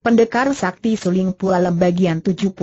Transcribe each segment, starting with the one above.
Pendekar Sakti Suling Pualem bagian 71.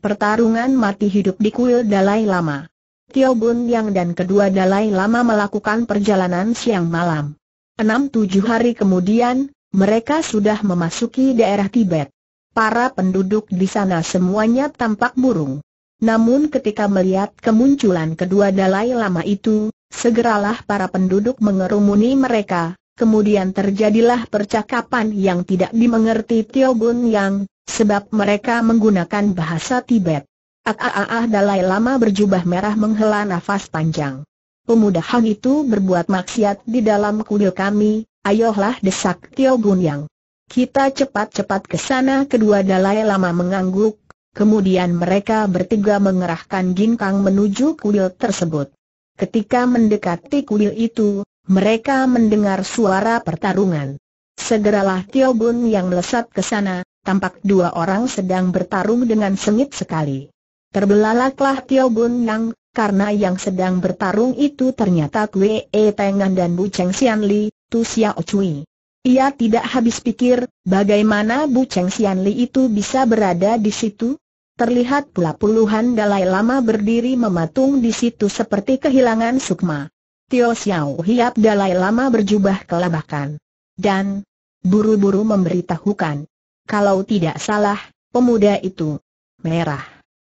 Pertarungan mati hidup di kuil Dalai Lama. Tio Bun Yang dan kedua Dalai Lama melakukan perjalanan siang malam. Enam tujuh hari kemudian, mereka sudah memasuki daerah Tibet. Para penduduk di sana semuanya tampak burung. Namun ketika melihat kemunculan kedua Dalai Lama itu, segeralah para penduduk mengerumuni mereka, Kemudian terjadilah percakapan yang tidak dimengerti Tio Bun Yang, sebab mereka menggunakan bahasa Tibet. Aaah ah, ah, ah, Dalai Lama berjubah merah menghela nafas panjang. Pemuda Hang itu berbuat maksiat di dalam kuil kami, ayolah desak Tio Bun Yang. Kita cepat-cepat ke sana kedua Dalai Lama mengangguk, kemudian mereka bertiga mengerahkan ginkang menuju kuil tersebut. Ketika mendekati kuil itu, mereka mendengar suara pertarungan. Segeralah Tio Bun yang melesat ke sana, tampak dua orang sedang bertarung dengan sengit sekali. Terbelalaklah Tio Bun Nang, karena yang sedang bertarung itu ternyata Kwe E Tengan dan Bu Cheng Xianli, Li, Tu Xiao Cui. Ia tidak habis pikir, bagaimana Bu Cheng Xianli Li itu bisa berada di situ? Terlihat pula puluhan Dalai Lama berdiri mematung di situ seperti kehilangan sukma. Tio Xiao Hiap Dalai Lama berjubah kelabakan. Dan, buru-buru memberitahukan. Kalau tidak salah, pemuda itu merah.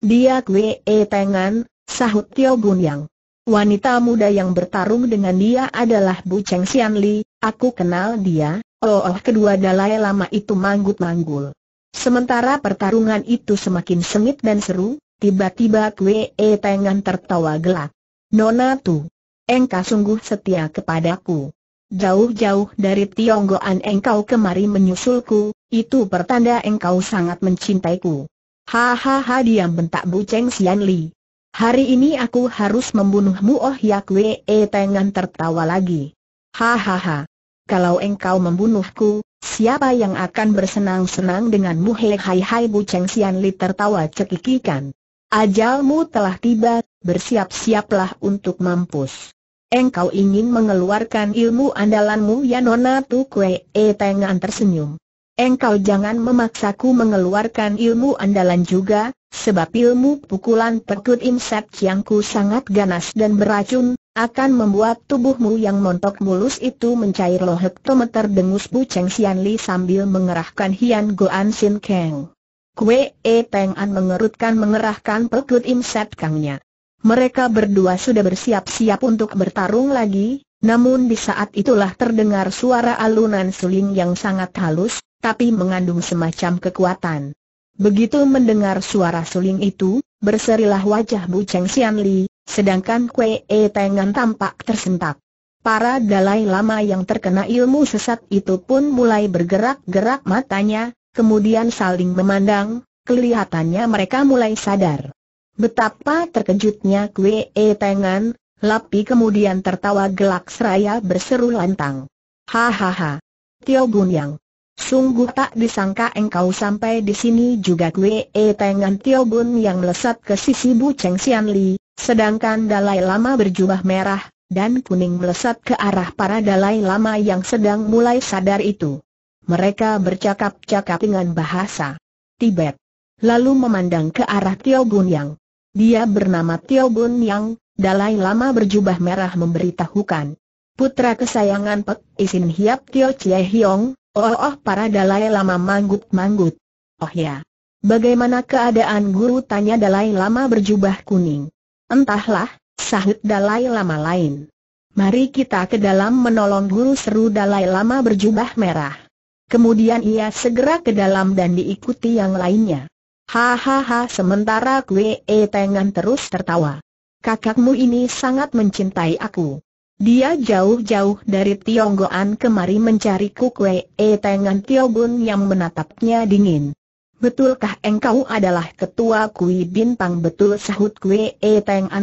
Dia kue e tengan, sahut Tio Yang. Wanita muda yang bertarung dengan dia adalah Bu Cheng Xian Li, aku kenal dia, oh, oh kedua Dalai Lama itu manggut-manggul. Sementara pertarungan itu semakin sengit dan seru, tiba-tiba E Tengan tertawa gelak. Nona tuh engkau sungguh setia kepadaku. Jauh-jauh dari Tionggoan engkau kemari menyusulku, itu pertanda engkau sangat mencintaiku. Hahaha diam bentak Bu Cheng Sian Li. Hari ini aku harus membunuhmu Oh Yak Wee Tengan tertawa lagi. Hahaha. Kalau engkau membunuhku, siapa yang akan bersenang-senang denganmu Hei hai hai Bu Cheng Sian Li tertawa cekikikan. Ajalmu telah tiba, bersiap-siaplah untuk mampus. Engkau ingin mengeluarkan ilmu andalanmu ya Nona Tu Kue E Tengan tersenyum. Engkau jangan memaksaku mengeluarkan ilmu andalan juga, sebab ilmu pukulan perkut yang ku sangat ganas dan beracun, akan membuat tubuhmu yang montok mulus itu mencair loh hektometer dengus Bu Cheng Xian Li sambil mengerahkan Hian Goan Sin Kang. Kue E Teng An mengerutkan mengerahkan perkut imsat Kangnya. Mereka berdua sudah bersiap-siap untuk bertarung lagi, namun di saat itulah terdengar suara alunan suling yang sangat halus, tapi mengandung semacam kekuatan. Begitu mendengar suara suling itu, berserilah wajah Bu Cheng Xian Li, sedangkan Kue E Tengan tampak tersentak. Para dalai lama yang terkena ilmu sesat itu pun mulai bergerak-gerak matanya, kemudian saling memandang, kelihatannya mereka mulai sadar. Betapa terkejutnya Kue E Tengan, Lapi kemudian tertawa gelak seraya berseru lantang. Hahaha. Tio Gun yang, Sungguh tak disangka engkau sampai di sini juga Kue E Tengan Tio Gun yang melesat ke sisi Bu Cheng Sian Li, sedangkan Dalai Lama berjubah merah, dan kuning melesat ke arah para Dalai Lama yang sedang mulai sadar itu. Mereka bercakap-cakap dengan bahasa Tibet. Lalu memandang ke arah Tio Gun yang. Dia bernama Tio Bun Yang, Dalai Lama berjubah merah memberitahukan. Putra kesayangan Pek Isin Hiap Tio Chie Hiong, oh, oh oh para Dalai Lama manggut-manggut. Oh ya. Bagaimana keadaan guru tanya Dalai Lama berjubah kuning? Entahlah, sahut Dalai Lama lain. Mari kita ke dalam menolong guru seru Dalai Lama berjubah merah. Kemudian ia segera ke dalam dan diikuti yang lainnya. Hahaha sementara Kue E Tengan terus tertawa. Kakakmu ini sangat mencintai aku. Dia jauh-jauh dari Tionggoan kemari mencariku Kue E Tengan Tio Bun yang menatapnya dingin. Betulkah engkau adalah ketua Kui Bintang betul sahut Kue E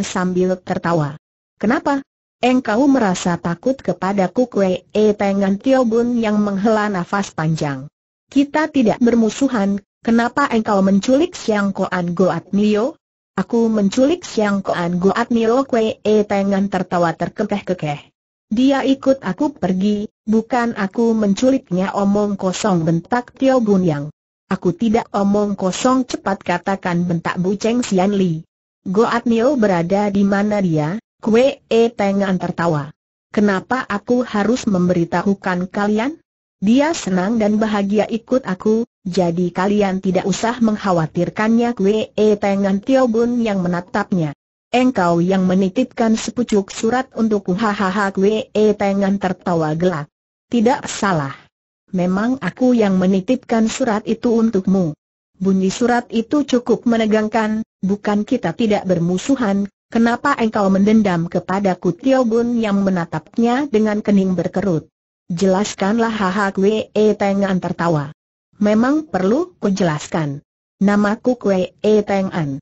sambil tertawa. Kenapa? Engkau merasa takut kepada Kue E Tengan Tio Bun yang menghela nafas panjang. Kita tidak bermusuhan, Kenapa engkau menculik Siang Koan Goat Nio? Aku menculik Siang Koan Goat Nio Kwee E Tengan tertawa terkekeh-kekeh. Dia ikut aku pergi, bukan aku menculiknya omong kosong bentak Tio Bunyang. Aku tidak omong kosong cepat katakan bentak Buceng Sian Li. Goat Nio berada di mana dia? Kwee E Tengan tertawa. Kenapa aku harus memberitahukan kalian? Dia senang dan bahagia ikut aku, jadi kalian tidak usah mengkhawatirkannya Kue e tengan Tio Bun yang menatapnya. Engkau yang menitipkan sepucuk surat untukku hahaha Kue e tengan tertawa gelak. Tidak salah. Memang aku yang menitipkan surat itu untukmu. Bunyi surat itu cukup menegangkan, bukan kita tidak bermusuhan, kenapa engkau mendendam kepadaku Tio Bun yang menatapnya dengan kening berkerut. Jelaskanlah haha Kwe e Tengan tertawa. Memang perlu kujelaskan. Namaku Kwe e Tengan.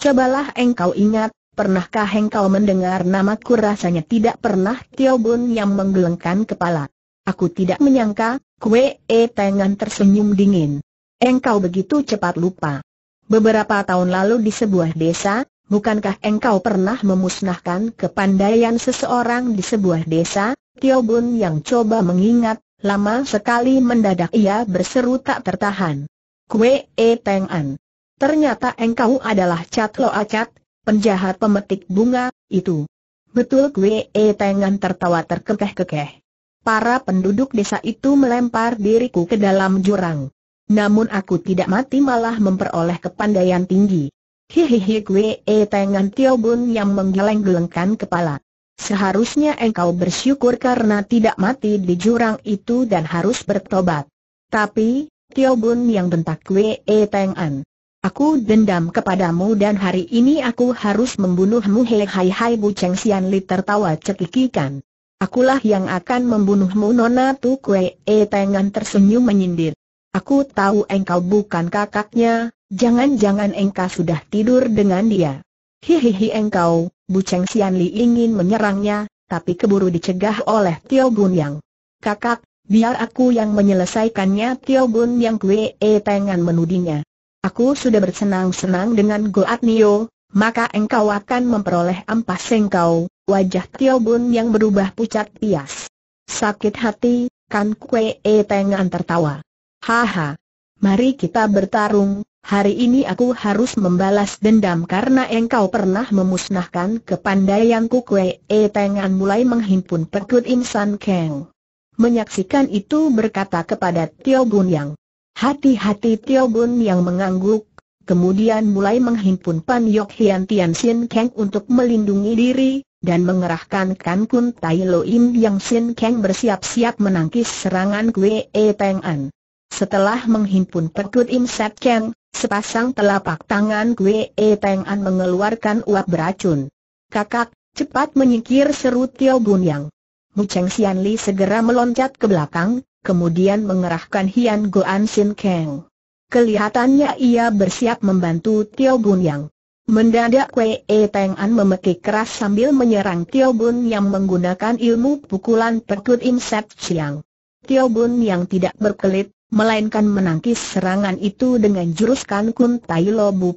Cobalah engkau ingat, pernahkah engkau mendengar nama namaku rasanya tidak pernah Tio Bun yang menggelengkan kepala. Aku tidak menyangka, Kwe e Tengan tersenyum dingin. Engkau begitu cepat lupa. Beberapa tahun lalu di sebuah desa, bukankah engkau pernah memusnahkan kepandaian seseorang di sebuah desa, Tio Bun yang coba mengingat, lama sekali mendadak ia berseru tak tertahan. Kue E Teng An. Ternyata engkau adalah Cat Lo Acat, penjahat pemetik bunga, itu. Betul Kue E Teng An tertawa terkekeh-kekeh. Para penduduk desa itu melempar diriku ke dalam jurang. Namun aku tidak mati malah memperoleh kepandaian tinggi. Hihihi Kue E Teng An Tio Bun yang menggeleng-gelengkan kepala. Seharusnya engkau bersyukur karena tidak mati di jurang itu dan harus bertobat. Tapi, Tio Bun yang bentak Wee Teng An. Aku dendam kepadamu dan hari ini aku harus membunuhmu Hei hai hai Bu Cheng Sian Li tertawa cekikikan. Akulah yang akan membunuhmu Nona Tu Kue E Tengan tersenyum menyindir. Aku tahu engkau bukan kakaknya, jangan-jangan engkau sudah tidur dengan dia. Hihihi engkau, Cheng Sian Li ingin menyerangnya, tapi keburu dicegah oleh Tio Bun Yang. Kakak, biar aku yang menyelesaikannya Tio Bun Yang Kue E Tengan menudinya. Aku sudah bersenang-senang dengan Goat Nio, maka engkau akan memperoleh ampas engkau, wajah Tio Bun Yang berubah pucat pias. Sakit hati, kan Kue E Tengan tertawa. Haha, mari kita bertarung, Hari ini aku harus membalas dendam karena engkau pernah memusnahkan kepandaianku Kue E Tengan mulai menghimpun pekut insan Kang. Menyaksikan itu berkata kepada Tio Bun Yang. Hati-hati Tio Bun Yang mengangguk, kemudian mulai menghimpun Pan Yok Hian Tian Sin Kang untuk melindungi diri, dan mengerahkan Kan Kun Tai Lo Im Yang Sin Kang bersiap-siap menangkis serangan Kue E Teng'an. An. Setelah menghimpun perkut Im Set Kang, Sepasang telapak tangan Kwe e An mengeluarkan uap beracun. Kakak, cepat menyingkir seru Tio Yang. Mu Cheng Xian Li segera meloncat ke belakang, kemudian mengerahkan Hian Goan Sin Kang. Kelihatannya ia bersiap membantu Tio Yang. Mendadak Wei e An memekik keras sambil menyerang Tio Bun yang menggunakan ilmu pukulan perkut Insep Chiang. Tio Bun yang tidak berkelit, melainkan menangkis serangan itu dengan jurus kan kun tai lo bu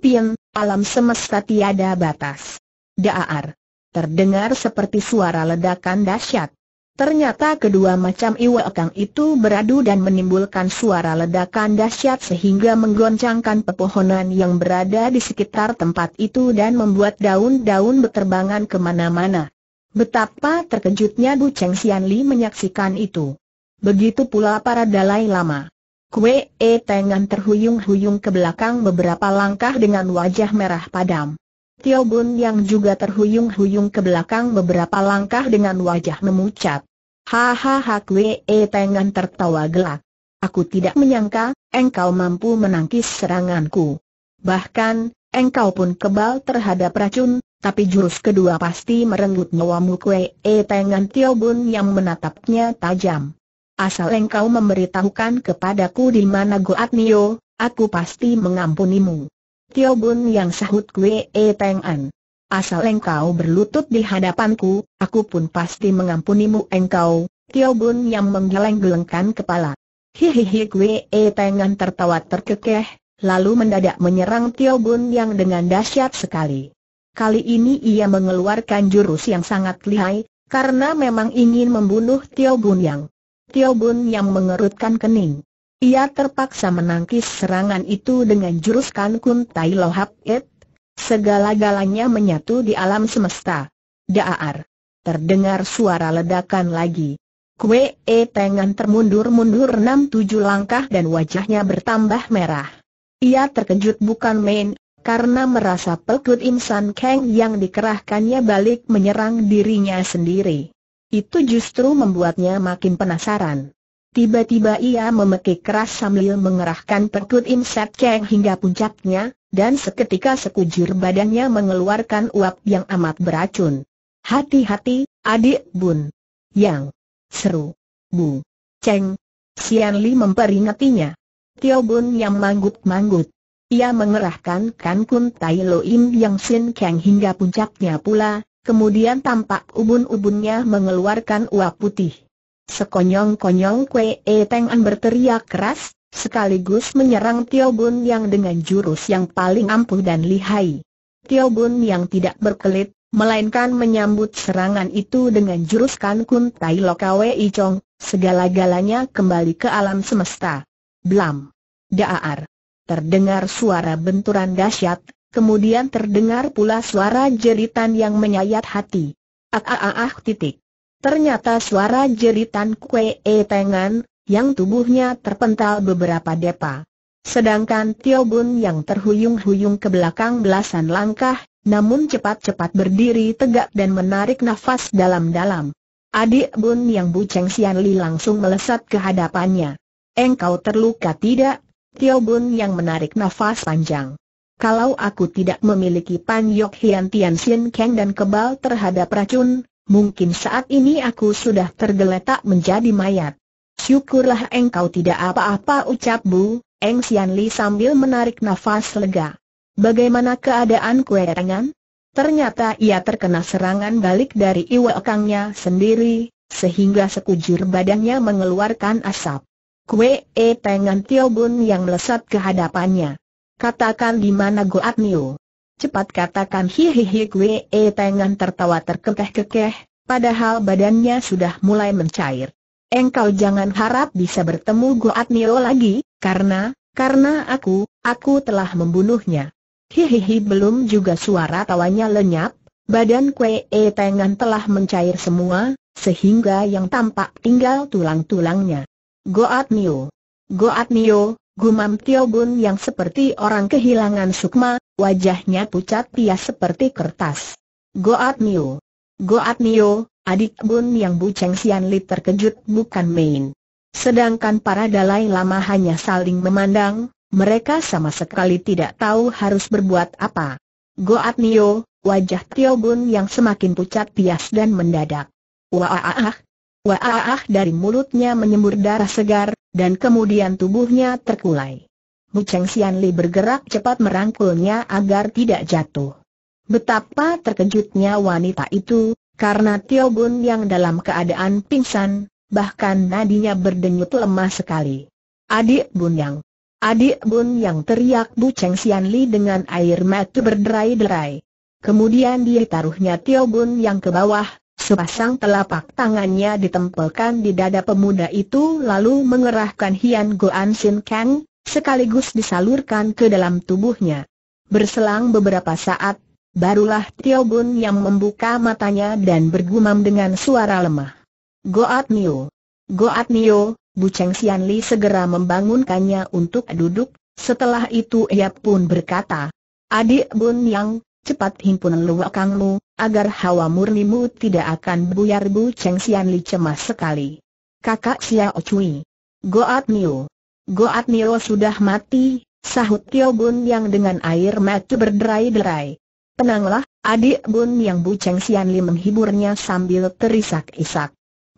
alam semesta tiada batas. Daar. Terdengar seperti suara ledakan dahsyat. Ternyata kedua macam iwakang itu beradu dan menimbulkan suara ledakan dahsyat sehingga menggoncangkan pepohonan yang berada di sekitar tempat itu dan membuat daun-daun berterbangan kemana-mana. Betapa terkejutnya Bu Cheng Xian Li menyaksikan itu. Begitu pula para Dalai Lama. Kue E Tengan terhuyung-huyung ke belakang beberapa langkah dengan wajah merah padam. Tio Bun yang juga terhuyung-huyung ke belakang beberapa langkah dengan wajah memucat. Hahaha Kwe E Tengan tertawa gelak. Aku tidak menyangka, engkau mampu menangkis seranganku. Bahkan, engkau pun kebal terhadap racun, tapi jurus kedua pasti merenggut nyawamu Kue E Tengan Tio Bun yang menatapnya tajam asal engkau memberitahukan kepadaku di mana Goat Nio, aku pasti mengampunimu. Tio Bun yang sahut kue E Teng An. Asal engkau berlutut di hadapanku, aku pun pasti mengampunimu engkau, Tio Bun yang menggeleng-gelengkan kepala. Hihihi kue E Teng An tertawa terkekeh, lalu mendadak menyerang Tio Bun yang dengan dahsyat sekali. Kali ini ia mengeluarkan jurus yang sangat lihai, karena memang ingin membunuh Tio Bun Yang. Tio Bun yang mengerutkan kening. Ia terpaksa menangkis serangan itu dengan jurus Kan Tai Lo Hap Et. Segala-galanya menyatu di alam semesta. Daar. Terdengar suara ledakan lagi. Kue E Tengan termundur-mundur enam tujuh langkah dan wajahnya bertambah merah. Ia terkejut bukan main, karena merasa Pelkut Insan Kang yang dikerahkannya balik menyerang dirinya sendiri. Itu justru membuatnya makin penasaran. Tiba-tiba ia memekik keras sambil mengerahkan perkut Imsat Cheng hingga puncaknya, dan seketika sekujur badannya mengeluarkan uap yang amat beracun. Hati-hati, adik bun. Yang. Seru. Bu. Ceng. Sian Li memperingatinya. Tio Bun yang manggut-manggut. Ia mengerahkan Kan Kun Tai Lo Im Yang Sin keng hingga puncaknya pula, kemudian tampak ubun-ubunnya mengeluarkan uap putih. Sekonyong-konyong Kwe E Teng An berteriak keras, sekaligus menyerang Tio Bun yang dengan jurus yang paling ampuh dan lihai. Tio Bun yang tidak berkelit, melainkan menyambut serangan itu dengan jurus Kan Kun Tai Lokawe I Chong, segala-galanya kembali ke alam semesta. Blam! Daar! Terdengar suara benturan dahsyat, Kemudian terdengar pula suara jeritan yang menyayat hati. Ah ah ah, ah titik. Ternyata suara jeritan kue e tengan, yang tubuhnya terpental beberapa depa. Sedangkan Tio Bun yang terhuyung-huyung ke belakang belasan langkah, namun cepat-cepat berdiri tegak dan menarik nafas dalam-dalam. Adik Bun yang buceng Sian Li langsung melesat ke hadapannya. Engkau terluka tidak? Tio Bun yang menarik nafas panjang kalau aku tidak memiliki Pan Yok Hian Tian Sin Kang dan kebal terhadap racun, mungkin saat ini aku sudah tergeletak menjadi mayat. Syukurlah engkau tidak apa-apa ucap Bu, Eng Sian Li sambil menarik nafas lega. Bagaimana keadaan kue rengan? Ternyata ia terkena serangan balik dari iwa kangnya sendiri, sehingga sekujur badannya mengeluarkan asap. Kue E tengan Tio Bun yang melesat ke hadapannya. Katakan di mana Goat Niu. Cepat katakan hihihi Kwe E Tengan tertawa terkekeh-kekeh, padahal badannya sudah mulai mencair. Engkau jangan harap bisa bertemu Goat Niu lagi, karena, karena aku, aku telah membunuhnya. Hihihi belum juga suara tawanya lenyap, badan Kwe E Tengan telah mencair semua, sehingga yang tampak tinggal tulang-tulangnya. Goat Nio. Goat Nio, Gumam Tio Bun yang seperti orang kehilangan sukma, wajahnya pucat pias seperti kertas. Goat Nio. Goat Nio, adik Bun yang buceng Sian Li terkejut bukan main. Sedangkan para dalai lama hanya saling memandang, mereka sama sekali tidak tahu harus berbuat apa. Goat Nio, wajah Tio Bun yang semakin pucat pias dan mendadak. Wah, ah, ah. ah, ah dari mulutnya menyembur darah segar, dan kemudian tubuhnya terkulai. Bu Cheng Xianli bergerak cepat merangkulnya agar tidak jatuh. Betapa terkejutnya wanita itu, karena Tio Bun yang dalam keadaan pingsan, bahkan nadinya berdenyut lemah sekali. Adik Bun Yang, adik Bun Yang teriak Bu Cheng Xianli dengan air mata berderai-derai. Kemudian dia taruhnya Tio Bun Yang ke bawah, Sepasang telapak tangannya ditempelkan di dada pemuda itu lalu mengerahkan Hian Goan Sin Kang, sekaligus disalurkan ke dalam tubuhnya. Berselang beberapa saat, barulah Tio Bun yang membuka matanya dan bergumam dengan suara lemah. Goat Nio! Goat Nio! Buceng Sian Li segera membangunkannya untuk duduk, setelah itu ia pun berkata, Adik Bun Yang, cepat himpun lu, agar hawa murnimu tidak akan buyar Bu Cheng Sian Li cemas sekali. Kakak Xiao Cui. Goat Niu. Goat Niu sudah mati, sahut Tio Bun yang dengan air mata berderai-derai. Tenanglah, adik Bun yang Bu Cheng Sian Li menghiburnya sambil terisak-isak.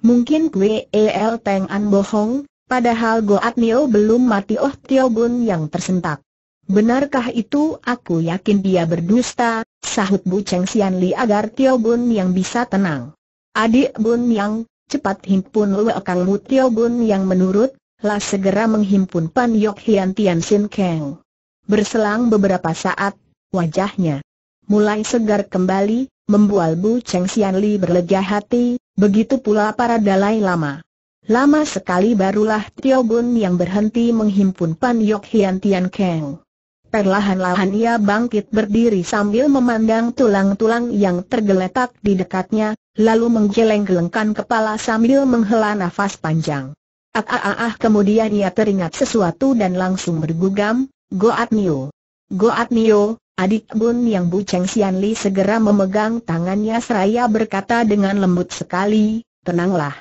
Mungkin kue El Teng An bohong, padahal Goat Niu belum mati oh Tio Bun yang tersentak. Benarkah itu? Aku yakin dia berdusta, sahut Bu Cheng Sian Li agar Tio Bun yang bisa tenang. Adik Bun yang, cepat himpun Lue Kang Lu Tio Bun yang menurut, lah segera menghimpun Pan Yok Hian Tian Sin Kang. Berselang beberapa saat, wajahnya mulai segar kembali, membual Bu Cheng Sian Li berlega hati, begitu pula para Dalai Lama. Lama sekali barulah Tio Bun yang berhenti menghimpun Pan Yok Hian Tian Kang. Perlahan-lahan ia bangkit berdiri sambil memandang tulang-tulang yang tergeletak di dekatnya, lalu menggeleng-gelengkan kepala sambil menghela nafas panjang. Ah, ah, ah, ah, kemudian ia teringat sesuatu dan langsung bergugam, Goat Nio. Goat Nio, adik bun yang Cheng Sian Li segera memegang tangannya seraya berkata dengan lembut sekali, tenanglah.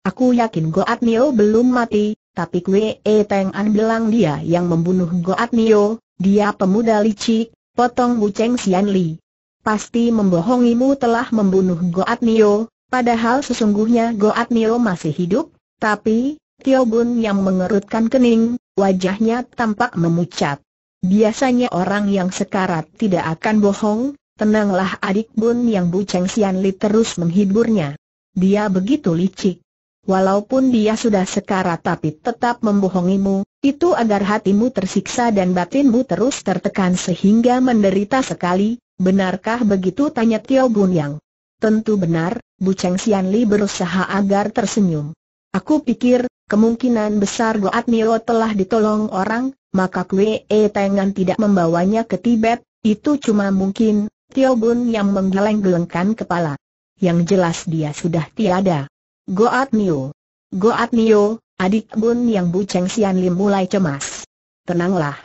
Aku yakin Goat Nio belum mati, tapi Kwe e Teng An bilang dia yang membunuh Goat Nio, dia pemuda licik, potong Buceng Sian Li. Pasti membohongimu telah membunuh Goat Nio, padahal sesungguhnya Goat Nio masih hidup, tapi, Tio Bun yang mengerutkan kening, wajahnya tampak memucat. Biasanya orang yang sekarat tidak akan bohong, tenanglah adik Bun yang Buceng Sian Li terus menghiburnya. Dia begitu licik. Walaupun dia sudah sekarat, tapi tetap membohongimu, itu agar hatimu tersiksa dan batinmu terus tertekan sehingga menderita sekali, benarkah begitu tanya Tio Gun Yang? Tentu benar, Bu Cheng Sian Li berusaha agar tersenyum. Aku pikir, kemungkinan besar Goat Nio telah ditolong orang, maka Kwe E Tengan tidak membawanya ke Tibet, itu cuma mungkin, Tio Gun Yang menggeleng-gelengkan kepala. Yang jelas dia sudah tiada. Goat Nio. Goat Nio, adik Bun yang Cheng Sian Lim mulai cemas. Tenanglah.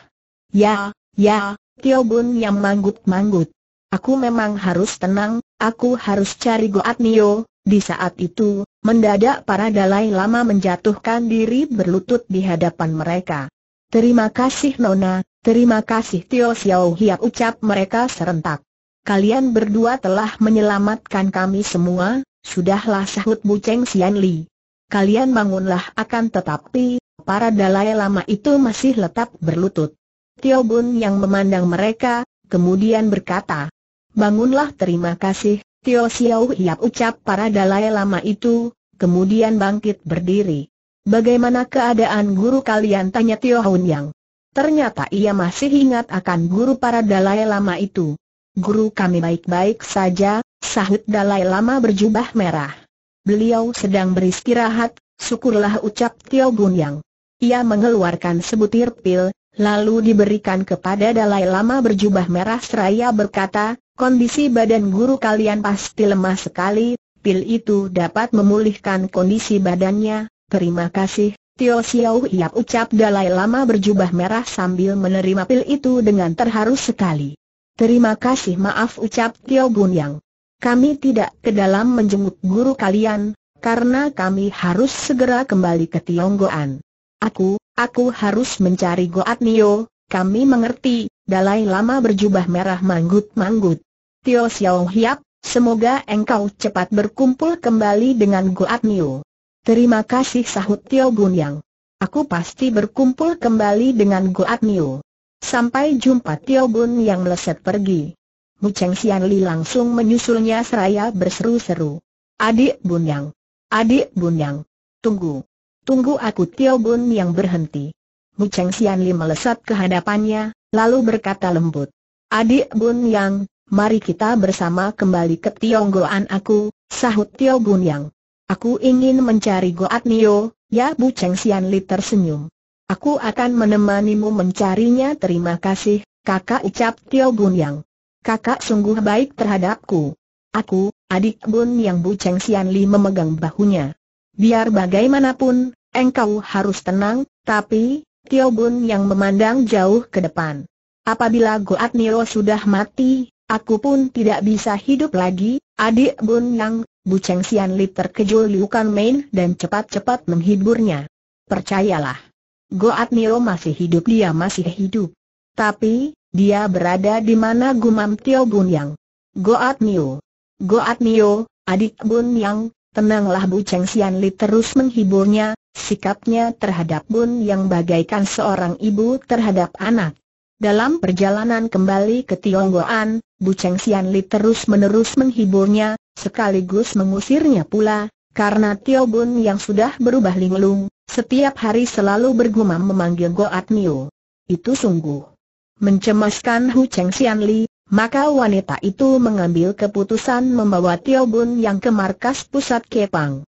Ya, ya, Tio Bun yang manggut-manggut. Aku memang harus tenang, aku harus cari Goat Nio. Di saat itu, mendadak para Dalai Lama menjatuhkan diri berlutut di hadapan mereka. Terima kasih Nona, terima kasih Tio Xiao Hiap ucap mereka serentak. Kalian berdua telah menyelamatkan kami semua, Sudahlah sahut buceng Cheng Li. Kalian bangunlah akan tetapi, para dalai lama itu masih letak berlutut. Tio Bun yang memandang mereka, kemudian berkata, Bangunlah terima kasih, Tio Xiao Hiap ucap para dalai lama itu, kemudian bangkit berdiri. Bagaimana keadaan guru kalian tanya Tio Hun Yang. Ternyata ia masih ingat akan guru para dalai lama itu guru kami baik-baik saja, sahut Dalai Lama berjubah merah. Beliau sedang beristirahat, syukurlah ucap Tio Bun Yang. Ia mengeluarkan sebutir pil, lalu diberikan kepada Dalai Lama berjubah merah seraya berkata, kondisi badan guru kalian pasti lemah sekali, pil itu dapat memulihkan kondisi badannya, terima kasih. Tio Xiao Iap ucap Dalai Lama berjubah merah sambil menerima pil itu dengan terharu sekali. Terima kasih maaf ucap Tio Bun Yang. Kami tidak ke dalam menjenguk guru kalian, karena kami harus segera kembali ke Tionggoan. Aku, aku harus mencari Goat Nio, kami mengerti, Dalai Lama berjubah merah manggut-manggut. Tio Xiao Hiap, semoga engkau cepat berkumpul kembali dengan Goat Nio. Terima kasih sahut Tio Bunyang. Aku pasti berkumpul kembali dengan Goat Nio. Sampai jumpa Tio Bun yang meleset pergi. Mu Cheng Xian Li langsung menyusulnya seraya berseru-seru. Adik Bun Yang! Adik Bun Yang! Tunggu! Tunggu aku Tio Bun yang berhenti. Mu Cheng Xian Li melesat ke hadapannya, lalu berkata lembut. Adik Bun Yang, mari kita bersama kembali ke Tionggoan aku, sahut Tio Bun Yang. Aku ingin mencari Goat Nio, ya Bu Cheng Xian Li tersenyum. Aku akan menemanimu mencarinya terima kasih, kakak ucap Tio Bun Yang. Kakak sungguh baik terhadapku. Aku, adik Bun Yang Bu Cheng Sian Li memegang bahunya. Biar bagaimanapun, engkau harus tenang, tapi, Tio Bun Yang memandang jauh ke depan. Apabila Goat Niro sudah mati, aku pun tidak bisa hidup lagi, adik Bun Yang, Bu Cheng Sian Li terkejut liukan Main dan cepat-cepat menghiburnya. Percayalah. Goat Nio masih hidup dia masih hidup. Tapi, dia berada di mana gumam Tio Bun Yang. Goat Nio. Goat Nio, adik Bun Yang, tenanglah Bu Cheng Sian Li terus menghiburnya, sikapnya terhadap Bun Yang bagaikan seorang ibu terhadap anak. Dalam perjalanan kembali ke Tionggoan, Bu Cheng Sian Li terus-menerus menghiburnya, sekaligus mengusirnya pula, karena Tio Bun yang sudah berubah linglung, setiap hari selalu bergumam memanggil Goat Niu. Itu sungguh mencemaskan Hu Cheng Xian Li, maka wanita itu mengambil keputusan membawa Tio Bun yang ke markas pusat Kepang.